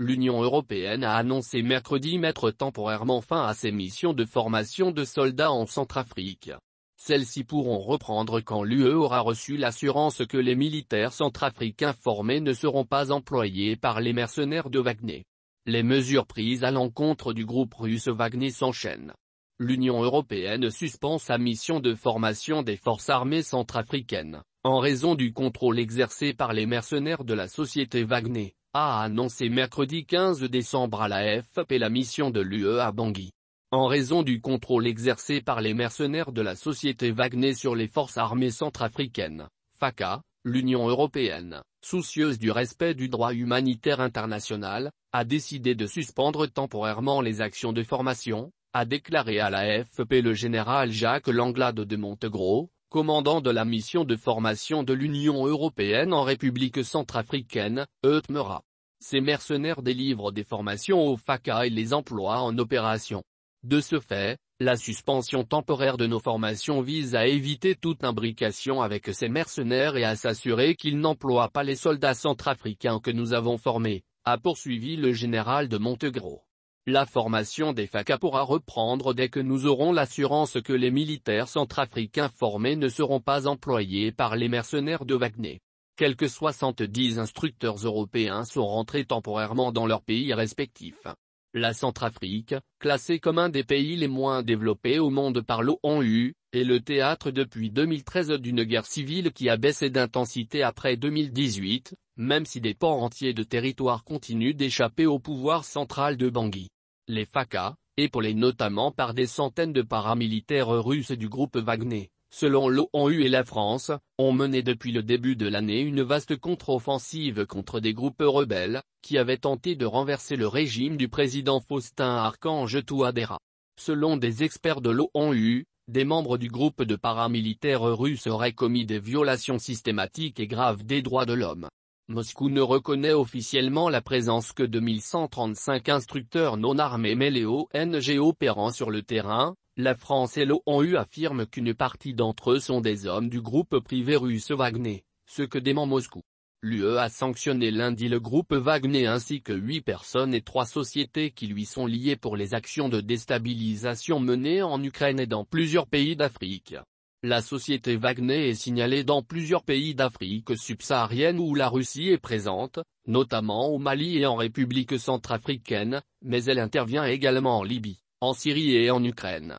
l'Union européenne a annoncé mercredi mettre temporairement fin à ses missions de formation de soldats en Centrafrique. Celles-ci pourront reprendre quand l'UE aura reçu l'assurance que les militaires centrafricains formés ne seront pas employés par les mercenaires de Wagner. Les mesures prises à l'encontre du groupe russe Wagner s'enchaînent. L'Union européenne suspend sa mission de formation des forces armées centrafricaines, en raison du contrôle exercé par les mercenaires de la société Wagner a ah, annoncé mercredi 15 décembre à la FEP la mission de l'UE à Bangui. En raison du contrôle exercé par les mercenaires de la société Wagner sur les forces armées centrafricaines, FACA, l'Union européenne, soucieuse du respect du droit humanitaire international, a décidé de suspendre temporairement les actions de formation, a déclaré à la FP le général Jacques Langlade de Montegros, commandant de la mission de formation de l'Union européenne en République centrafricaine, Eutmera. Ces mercenaires délivrent des formations au FACA et les emploient en opération. De ce fait, la suspension temporaire de nos formations vise à éviter toute imbrication avec ces mercenaires et à s'assurer qu'ils n'emploient pas les soldats centrafricains que nous avons formés, a poursuivi le général de Montegro. La formation des FACA pourra reprendre dès que nous aurons l'assurance que les militaires centrafricains formés ne seront pas employés par les mercenaires de Wagner. Quelques 70 instructeurs européens sont rentrés temporairement dans leurs pays respectifs. La Centrafrique, classée comme un des pays les moins développés au monde par l'ONU, est le théâtre depuis 2013 d'une guerre civile qui a baissé d'intensité après 2018, même si des pans entiers de territoire continuent d'échapper au pouvoir central de Bangui les FACA, épaulés notamment par des centaines de paramilitaires russes du groupe Wagner, selon l'ONU et la France, ont mené depuis le début de l'année une vaste contre-offensive contre des groupes rebelles, qui avaient tenté de renverser le régime du président Faustin Archange Touadéra. Selon des experts de l'ONU, des membres du groupe de paramilitaires russes auraient commis des violations systématiques et graves des droits de l'homme, Moscou ne reconnaît officiellement la présence que de 1135 instructeurs non armés mais les ONG opérant sur le terrain, la France et l'ONU affirment qu'une partie d'entre eux sont des hommes du groupe privé russe Wagner, ce que dément Moscou. L'UE a sanctionné lundi le groupe Wagner ainsi que huit personnes et trois sociétés qui lui sont liées pour les actions de déstabilisation menées en Ukraine et dans plusieurs pays d'Afrique. La société Wagner est signalée dans plusieurs pays d'Afrique subsaharienne où la Russie est présente, notamment au Mali et en République centrafricaine, mais elle intervient également en Libye, en Syrie et en Ukraine.